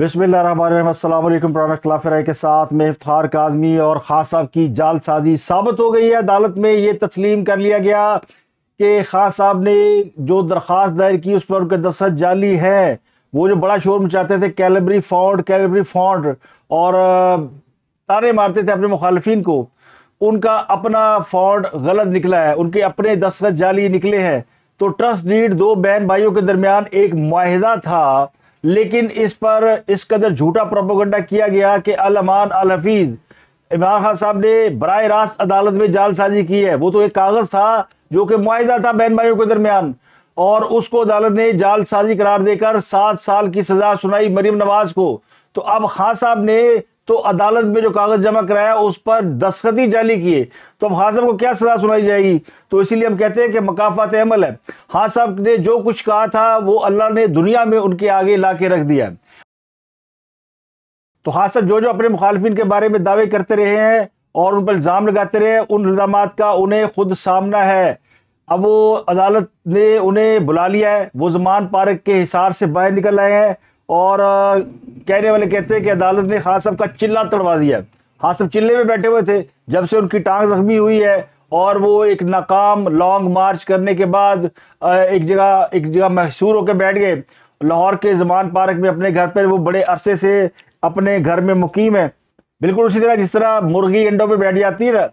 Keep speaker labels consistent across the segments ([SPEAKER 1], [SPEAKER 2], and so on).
[SPEAKER 1] बिसमिल्लाम product लाफराय के साथ में इफ्तार कादमी और खास साहब की जालसाजी साबित हो गई है अदालत में ये तस्लीम कर लिया गया कि खास साहब ने जो दरख्वास्त दायर की उस पर उनके दस्तखत जाली है वो जो बड़ा शोर मचाते थे कैलबरी फॉन्ट कैलबरी फॉन्ट और तारे मारते थे अपने मुखालफन को उनका अपना फॉन्ट गलत निकला है उनके अपने दस्तखत जाली निकले हैं तो ट्रस्ट डीड दो बहन भाइयों के दरमियान एक माहिदा था लेकिन इस पर इस कदर झूठा प्रोपोगंडा किया गया कि अलमान अल हफीज इमरान खान साहब ने बर रास्त अदालत में जालसाजी की है वो तो एक कागज़ था जो कि मुआदा था बहन भाइयों के दरमियान और उसको अदालत ने जालसाजी करार देकर सात साल की सजा सुनाई मरीम नवाज को तो अब खान साहब ने तो अदालत में जो कागज जमा कराया उस पर दस्खती जाली किए तो अब हाजिम को क्या सजा सुनाई जाएगी तो इसीलिए हम कहते हैं कि मकाफात अमल है हाँ साहब ने जो कुछ कहा था वो अल्लाह ने दुनिया में उनके आगे ला के रख दिया तो हाँ साहब जो जो अपने मुखालफिन के बारे में दावे करते रहे हैं और उन पर इल्ज़ाम लगाते रहे उन इल्ज़ाम का उन्हें खुद सामना है अब वो अदालत ने उन्हें बुला लिया है वो जमान पार्क के हिसार से बाहर निकल आए हैं और कहने वाले कहते हैं कि अदालत ने खास साहब का चिल्ला तड़वा दिया खास साहब चिल्ले में बैठे हुए थे जब से उनकी टांग जख्मी हुई है और वो एक नाकाम लॉन्ग मार्च करने के बाद एक जगह एक जगह मशहूर होकर बैठ गए लाहौर के जमान पार्क में अपने घर पर वो बड़े अरसे से अपने घर में मुकीम है बिल्कुल उसी तरह जिस तरह मुर्गी अंडों पे बैठ जाती है ना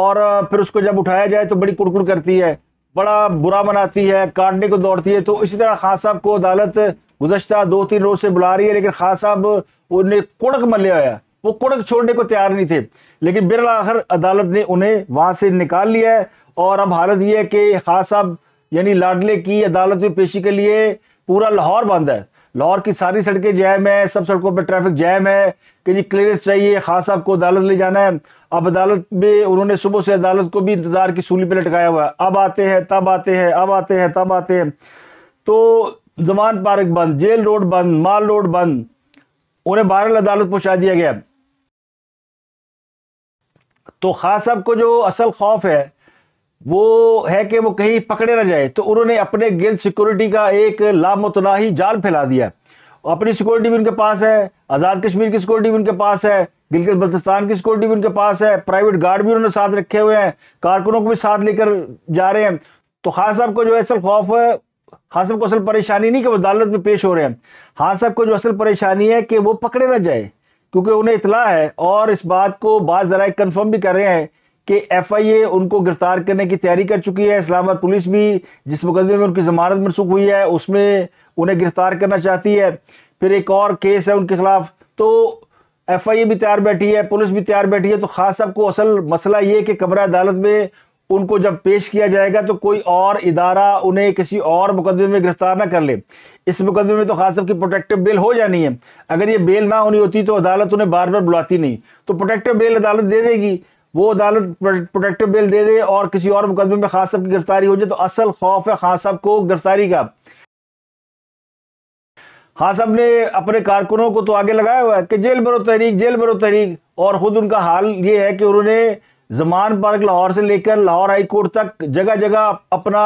[SPEAKER 1] और फिर उसको जब उठाया जाए तो बड़ी कुड़कुड़ करती है बड़ा बुरा मनाती है काटने को दौड़ती है तो इसी तरह खान साहब को अदालत गुजशत दो तीन रोज से बुला रही है लेकिन खास साहब उन्हें कुड़क मल्ले आया वो कुड़क छोड़ने को तैयार नहीं थे लेकिन बिरल आखिर अदालत ने उन्हें वहां से निकाल लिया है और अब हालत यह है कि खास साहब यानी लाडले की अदालत में पेशी के लिए पूरा लाहौर बंद है लाहौर की सारी सड़कें जैम है सब सड़कों पर ट्रैफिक जैम है कि जी क्लियरेंस चाहिए खास साहब को अदालत ले जाना है अब अदालत में उन्होंने सुबह से अदालत को भी इंतज़ार की सूली पर लटकाया हुआ है अब आते हैं तब आते हैं अब आते हैं तब आते हैं तो जमान पार्क बंद जेल रोड बंद माल रोड बंद उन्हें बारल अदालत पहुंचा दिया गया तो खास साहब को जो असल खौफ है वो है कि वो कहीं पकड़े ना जाए तो उन्होंने अपने गेंद सिक्योरिटी का एक लामतनाही जाल फैला दिया अपनी सिक्योरिटी भी उनके पास है आज़ाद कश्मीर की सिक्योरिटी भी उनके पास है गिलगित बल्तिस्तान की सिक्योरिटी भी उनके पास है प्राइवेट गार्ड भी उन्होंने साथ रखे हुए हैं कारकुनों को भी साथ लेकर जा रहे हैं तो खास साहब को जो असल खौफ है हासब को असल परेशानी नहीं कि वो अदालत में पेश हो रहे हैं हासब को जो असल परेशानी है कि वो पकड़े ना जाए क्योंकि उन्हें इतला है और इस बात को बाद ज़रा कन्फर्म भी कर रहे हैं कि एफ आई ए उनको गिरफ्तार करने की तैयारी कर चुकी है इस्लामाबाद पुलिस भी जिस मुकदमे में उनकी ज़मानत मनसूख हुई है उसमें उन्हें गिरफ्तार करना चाहती है फिर एक और केस है उनके खिलाफ तो एफ आई ए भी तैयार बैठी है पुलिस भी तैयार बैठी है तो खास साहब को असल मसला ये कि कमरा अदालत में उनको जब पेश किया जाएगा तो कोई और इदारा उन्हें किसी और मुकदमे में गिरफ्तार ना कर ले इस मुकदमे में तो खास की प्रोटेक्टिव बेल हो जानी है अगर ये बेल ना होनी होती तो अदालत उन्हें बार बार बुलाती नहीं तो प्रोटेक्टिव बेल अदालत दे देगी वो अदालत प्रोटेक्टिव बेल दे दे और किसी और मुकदमे में खास की गिरफ्तारी हो जाए तो असल खौफ है खास को गिरफ्तारी का खास साहब ने अपने कारकुनों को तो आगे लगाया हुआ है कि जेल भरो तहरीक जेल भरो तहरीक और ख़ुद उनका हाल ये है कि उन्होंने जमान पार्क लाहौर से लेकर लाहौर हाई कोर्ट तक जगह जगह अपना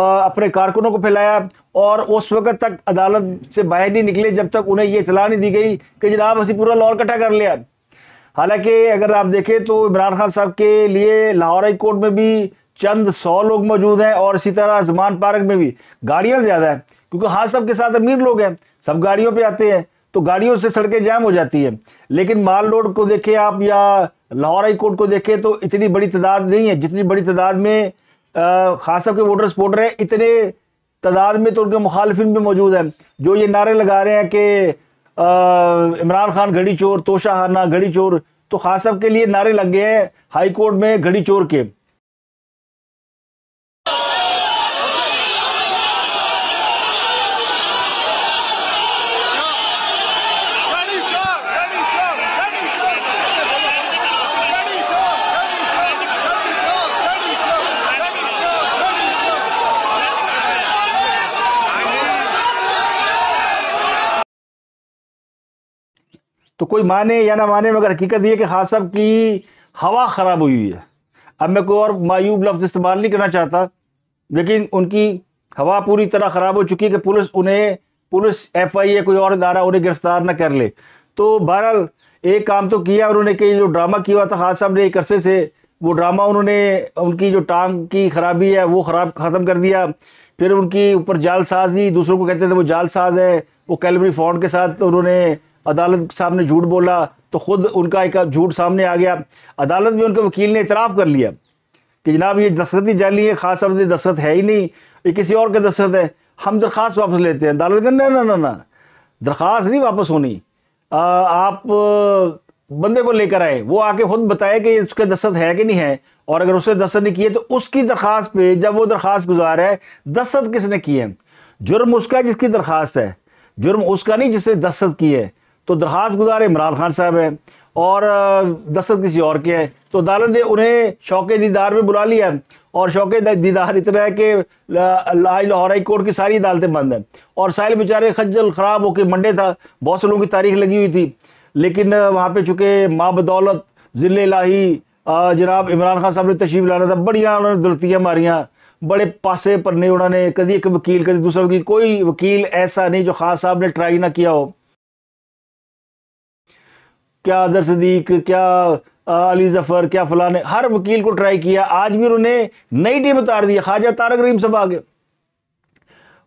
[SPEAKER 1] अपने कारकुनों को फैलाया और उस वक्त तक अदालत से बाहर नहीं निकले जब तक उन्हें ये इतला नहीं दी गई कि जनाब हसी पूरा लाहौर इकट्ठा कर लिया हालांकि अगर आप देखें तो इमरान खान साहब के लिए लाहौर हाई कोर्ट में भी चंद सौ लोग मौजूद हैं और इसी तरह जमान पार्क में भी गाड़ियाँ ज़्यादा हैं क्योंकि हाथ सब के साथ अमीर लोग हैं सब गाड़ियों पर आते हैं तो गाड़ियों से सड़कें जाम हो जाती हैं लेकिन माल रोड को देखें आप या लाहौर हाई कोर्ट को देखें तो इतनी बड़ी तादाद नहीं है जितनी बड़ी तादाद में खास के वोटर्स वोटर हैं इतने तादाद में तो उनके मुखालफिन भी मौजूद हैं जो ये नारे लगा रहे हैं कि इमरान खान घड़ी चोर तोशा हारना घड़ी चोर तो खास के लिए नारे लग गए हैं हाई कोर्ट में घड़ी चोर के तो कोई माने या ना माने मगर हकीकत ये कि साहब की हवा ख़राब हुई हुई है अब मैं कोई और मायूब लफ्ज़ इस्तेमाल नहीं करना चाहता लेकिन उनकी हवा पूरी तरह ख़राब हो चुकी है कि पुलिस उन्हें पुलिस एफ आई ए कोई और इदारा उन्हें गिरफ्तार ना कर ले तो बहरहाल एक काम तो किया उन्होंने कि जो ड्रामा किया हुआ था खास साहब ने एक अरसे से वो ड्रामा उन्होंने उनकी जो टांग की ख़राबी है वो ख़राब ख़त्म कर दिया फिर उनकी ऊपर जालसाजी दूसरों को कहते थे वो जालसाज है वो कैलबरी फाउंड के साथ उन्होंने अदालत सामने झूठ बोला तो ख़ुद उनका एक झूठ सामने आ गया अदालत में उनके वकील ने इतराफ़ कर लिया कि जनाब ये दस्खत ही जाली है खास साहब दस्त है ही नहीं ये किसी और का दस्त है हम दरख्वास्त वापस लेते हैं अदालत का ना ना ना दरख्वास्त नहीं वापस होनी आ, आप बंदे को लेकर आए वो आके खुद बताए कि उसके दस्त है कि नहीं है और अगर उसने दस्त नहीं किए तो उसकी दरख्वास्त पे जब वो दरख्वास्त गुजार है दस्त किसने किए जुर्म उसका जिसकी दरख्वास्त है जुर्म उसका नहीं जिसने दस्त की है तो दरख्वास गुजार इमरान खान साहब हैं और दस्तखत किसी और के हैं तो अदालत ने उन्हें शौक दीदार में बुला लिया है और शौक दीदार इतना है कि आज लाहौर हाई कोर्ट की सारी अदालतें बंद हैं और साहिल बेचारे खज्जल ख़राब होकर मंडे था बहुत से लोगों की तारीख लगी हुई थी लेकिन वहाँ पर चुके माँ बदौलत ज़िले लाही जनाब इमरान खान साहब ने तशरीफ लाना था बढ़िया उन्होंने दुलतियाँ मारियाँ बड़े पासे पर नहीं उन्होंने कभी एक वकील कभी दूसरा वकील कोई वकील ऐसा नहीं जो खास साहब ने ट्राई ना किया हो क्या अजहर सदीक क्या अली जफ़र क्या फलाने हर वकील को ट्राई किया आज भी उन्होंने नई टीम उतार दी खाजा तारक रहीम साहब आ गए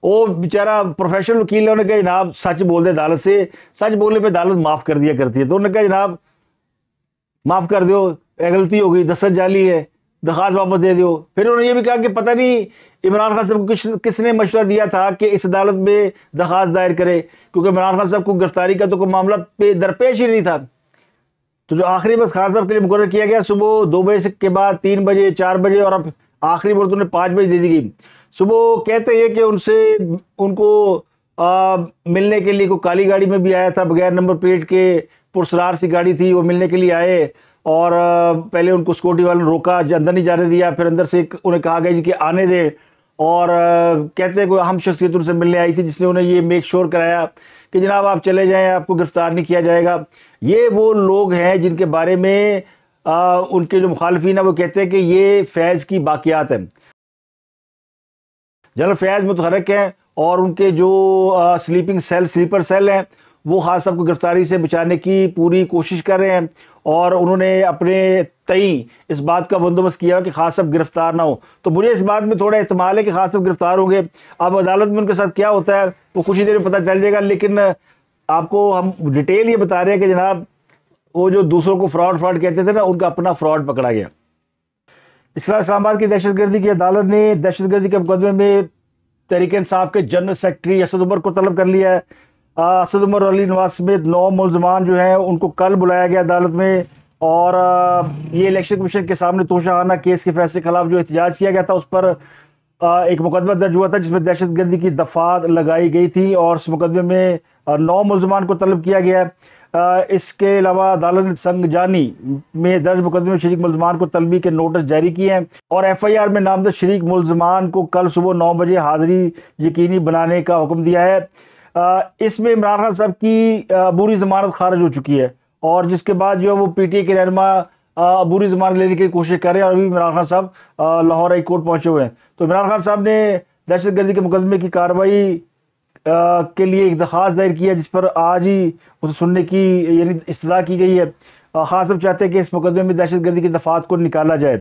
[SPEAKER 1] वो बेचारा प्रोफेशनल वकील है उन्होंने कहा जनाब सच बोल दे अदालत से सच बोलने पे अदालत माफ़ कर दिया करती है तो उन्होंने कहा जनाब माफ़ कर दो गलती हो गई दस्त जाली है दरखास्त वापस दे दो फिर उन्होंने ये भी कहा कि पता नहीं इमरान खान साहब को किस किसने मशवरा दिया था कि इस अदालत में दरखास्त दायर करे क्योंकि इमरान खान साहब को गिरफ्तारी का तो कोई मामला पे दरपेश ही नहीं था तो जो आखिरी वक्त खास के लिए मुकर किया गया सुबह दो बजे के बाद तीन बजे चार बजे और अब आखिरी वक्त उन्हें पाँच बजे दे दी गई सुबह कहते हैं कि उनसे उनको आ, मिलने के लिए कोई काली गाड़ी में भी आया था बगैर नंबर प्लेट के पुरसरार सी गाड़ी थी वो मिलने के लिए आए और आ, पहले उनको स्कूटी वालों ने रोका अंदर नहीं जाने दिया फिर अंदर से उन्हें कहा गया जी कि आने दें और आ, कहते हैं कोई अहम शख्सियत उनसे मिलने आई थी जिसने उन्हें ये मेक श्योर कराया कि जनाब आप चले जाएँ आपको गिरफ़्तार नहीं किया जाएगा ये वो लोग हैं जिनके बारे में आ, उनके जो मुखालफी हैं वो कहते हैं कि ये फैज़ की बाकियात है जनरल फैज़ मुतहरक हैं और उनके जो आ, स्लीपिंग सेल स्लीपर सेल हैं वो खास साहब को गिरफ्तारी से बचाने की पूरी कोशिश कर रहे हैं और उन्होंने अपने तई इस बात का बंदोबस्त किया कि खास साहब गिरफ्तार ना हो तो मुझे इस बात में थोड़ा इतमाल है कि खास साहब गिरफ्तार होंगे अब अदालत में उनके साथ क्या होता है वो कुछ ही देर में पता चल जाएगा लेकिन आपको हम डिटेल ये बता रहे हैं कि जनाब वो जो दूसरों को फ्रॉड फ्रॉड कहते थे ना उनका अपना फ्रॉड पकड़ा गया इसरा इस्लामाबाद की दहशतगर्दी की अदालत ने दहशतगर्दी के मुकदमे में तहरीक साहब के जनरल सेक्रेटरी असद उमर को तलब कर लिया है असद उमर अली नवाज समेत नौ मुलजमान जो हैं उनको कल बुलाया गया अदालत में और ये इलेक्शन कमीशन के सामने तोशाहाना केस के फैसले के खिलाफ जो एहतजाज किया गया था उस पर एक मुकदमा दर्ज हुआ था जिसमें दहशतगर्दी की दफात लगाई गई थी और उस मुकदमे में नौ मुलजमान को तलब किया गया है इसके अलावा अदालत संग जानी में दर्ज मुकदमे में शरीक मुलजमान को तलबी के नोटिस जारी किए हैं और एफ आई आर में नामजद शरीक मुलजमान को कल सुबह नौ बजे हाजिरी यकीनी बनाने का हुक्म दिया है इसमें इमरान खान साहब की बुरी जमानत खारिज हो चुकी है और जिसके बाद जो है वो पी टी ए के रहनमा बुरी जमानत लेने की कोशिश कर रहे हैं और अभी इमरान खान साहब लाहौर हाई कोर्ट पहुँचे हुए हैं तो इमरान खान साहब ने दहशत गर्दी के मुकदमे की कार्रवाई के लिए एक दरख्वास्त दायर की है जिस पर आज ही उसे सुनने की यानी इस्तः की गई है खास अब चाहते हैं कि इस मुकदमे में दहशत गर्दी की दफात को निकाला जाए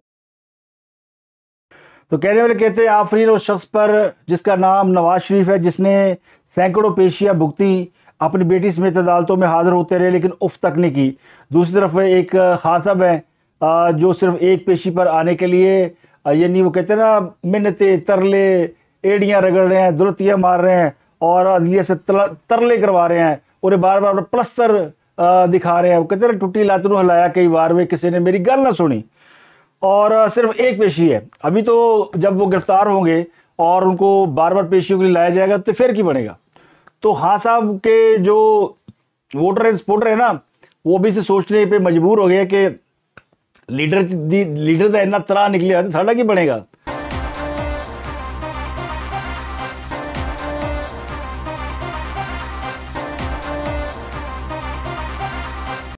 [SPEAKER 1] तो कहने वाले कहते हैं आफरीन उस शख्स पर जिसका नाम नवाज शरीफ है जिसने सैकड़ों पेशियाँ भुगती अपनी बेटी समेत अदालतों में हाजिर होते रहे लेकिन उफ तक नहीं की दूसरी तरफ एक खासब है जो सिर्फ एक पेशी पर आने के लिए यानी वो कहते हैं ना मिन्नतें तरले एड़ियाँ रगड़ रहे हैं दुरतियाँ मार रहे हैं और ये से तरले करवा रहे हैं उन्हें बार बार प्लस्तर दिखा रहे हैं वो कहते हैं टूटी लात हिलाया कई बार में किसी ने मेरी गल ना सुनी और सिर्फ एक पेशी है अभी तो जब वो गिरफ्तार होंगे और उनको बार बार पेशियों के लिए लाया जाएगा तो फिर की बनेगा तो हाँ साहब के जो वोटर एंड सपोर्टर है ना वो भी से सोचने पे मजबूर हो गए कि लीडर लीडर तो इतना तरह निकले तो साढ़ा की बनेगा